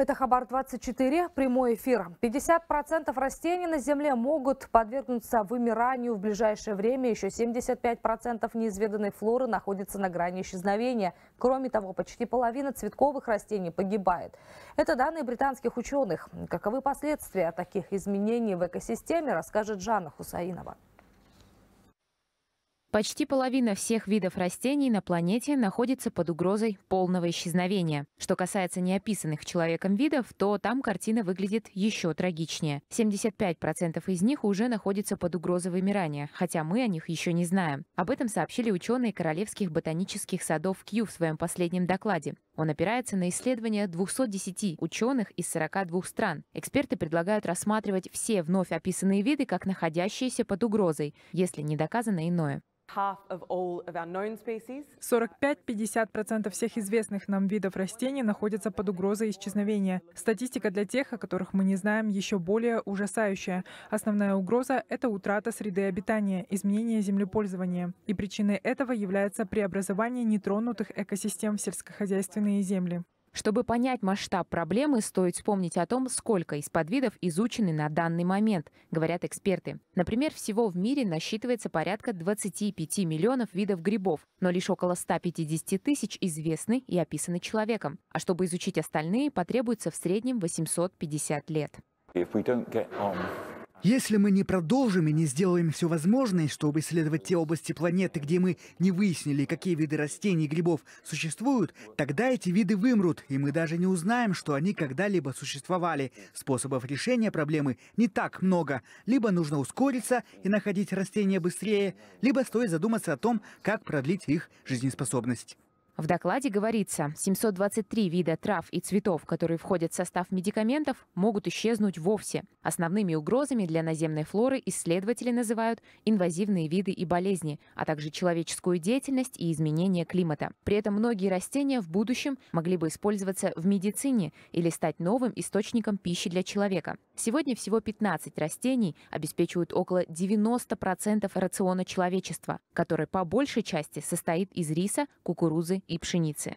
Это Хабар-24, прямой эфир. 50% растений на Земле могут подвергнуться вымиранию в ближайшее время. Еще 75% неизведанной флоры находится на грани исчезновения. Кроме того, почти половина цветковых растений погибает. Это данные британских ученых. Каковы последствия таких изменений в экосистеме, расскажет Жанна Хусаинова. Почти половина всех видов растений на планете находится под угрозой полного исчезновения. Что касается неописанных человеком видов, то там картина выглядит еще трагичнее. 75% из них уже находятся под угрозой вымирания, хотя мы о них еще не знаем. Об этом сообщили ученые Королевских ботанических садов Кью в своем последнем докладе. Он опирается на исследования 210 ученых из 42 стран. Эксперты предлагают рассматривать все вновь описанные виды как находящиеся под угрозой, если не доказано иное. 45-50% всех известных нам видов растений находятся под угрозой исчезновения. Статистика для тех, о которых мы не знаем, еще более ужасающая. Основная угроза — это утрата среды обитания, изменение землепользования. И причиной этого является преобразование нетронутых экосистем в сельскохозяйственные земли. Чтобы понять масштаб проблемы, стоит вспомнить о том, сколько из подвидов изучены на данный момент, говорят эксперты. Например, всего в мире насчитывается порядка 25 миллионов видов грибов, но лишь около 150 тысяч известны и описаны человеком. А чтобы изучить остальные, потребуется в среднем 850 лет. If we don't get on если мы не продолжим и не сделаем все возможное, чтобы исследовать те области планеты, где мы не выяснили, какие виды растений и грибов существуют, тогда эти виды вымрут, и мы даже не узнаем, что они когда-либо существовали. Способов решения проблемы не так много. Либо нужно ускориться и находить растения быстрее, либо стоит задуматься о том, как продлить их жизнеспособность. В докладе говорится, 723 вида трав и цветов, которые входят в состав медикаментов, могут исчезнуть вовсе. Основными угрозами для наземной флоры исследователи называют инвазивные виды и болезни, а также человеческую деятельность и изменение климата. При этом многие растения в будущем могли бы использоваться в медицине или стать новым источником пищи для человека. Сегодня всего 15 растений обеспечивают около 90% рациона человечества, который по большей части состоит из риса, кукурузы и пшеницы.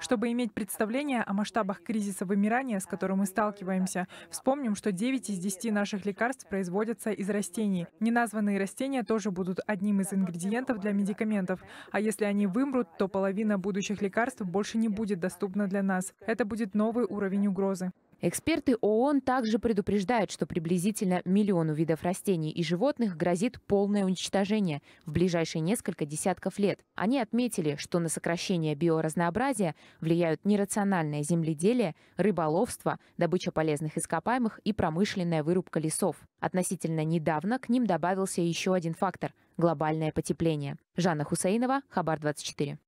Чтобы иметь представление о масштабах кризиса вымирания, с которым мы сталкиваемся, вспомним, что 9 из 10 наших лекарств производятся из растений. Неназванные растения тоже будут одним из ингредиентов для медикаментов. А если они вымрут, то половина будущих лекарств больше не будет доступна для нас. Это будет новый уровень угрозы. Эксперты ООН также предупреждают, что приблизительно миллиону видов растений и животных грозит полное уничтожение в ближайшие несколько десятков лет. Они отметили, что на сокращение биоразнообразия влияют нерациональное земледелие, рыболовство, добыча полезных ископаемых и промышленная вырубка лесов. Относительно недавно к ним добавился еще один фактор – глобальное потепление. Жанна Хусейнова, Хабар 24.